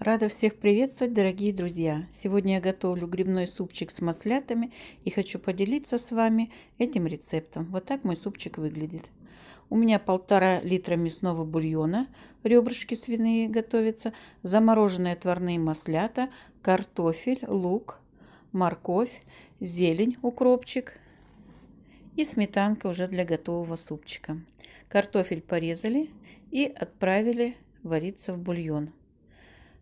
Рада всех приветствовать, дорогие друзья! Сегодня я готовлю грибной супчик с маслятами и хочу поделиться с вами этим рецептом. Вот так мой супчик выглядит. У меня полтора литра мясного бульона, ребрышки свиные готовятся, замороженные отварные маслята, картофель, лук, морковь, зелень, укропчик и сметанка уже для готового супчика. Картофель порезали и отправили вариться в бульон.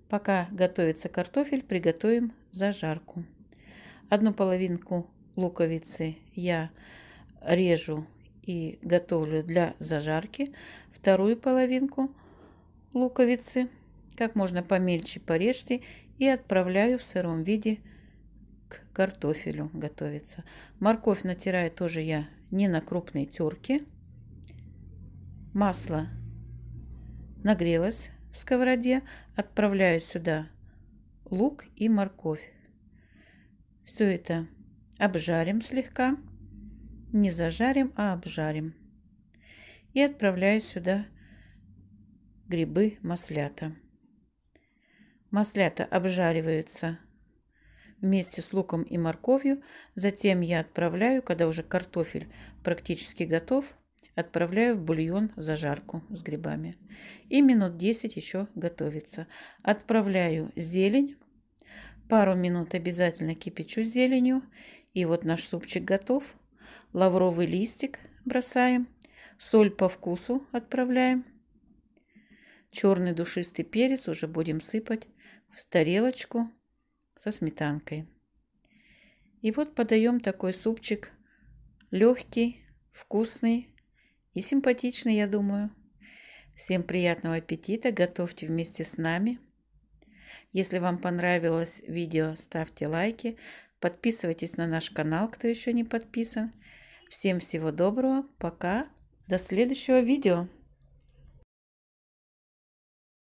Пока готовится картофель, приготовим зажарку. Одну половинку луковицы я режу и готовлю для зажарки. Вторую половинку луковицы как можно помельче порежьте и отправляю в сыром виде к картофелю готовиться. Морковь натираю тоже я не на крупной терке. Масло нагрелось, сковороде отправляю сюда лук и морковь. Все это обжарим слегка. Не зажарим, а обжарим. И отправляю сюда грибы маслята. Маслята обжариваются вместе с луком и морковью. Затем я отправляю, когда уже картофель практически готов, Отправляю в бульон зажарку с грибами. И минут 10 еще готовится. Отправляю зелень. Пару минут обязательно кипячу зеленью. И вот наш супчик готов. Лавровый листик бросаем. Соль по вкусу отправляем. Черный душистый перец уже будем сыпать в тарелочку со сметанкой. И вот подаем такой супчик легкий, вкусный, и симпатичный, я думаю. Всем приятного аппетита, готовьте вместе с нами. Если вам понравилось видео, ставьте лайки, подписывайтесь на наш канал, кто еще не подписан. Всем всего доброго, пока, до следующего видео.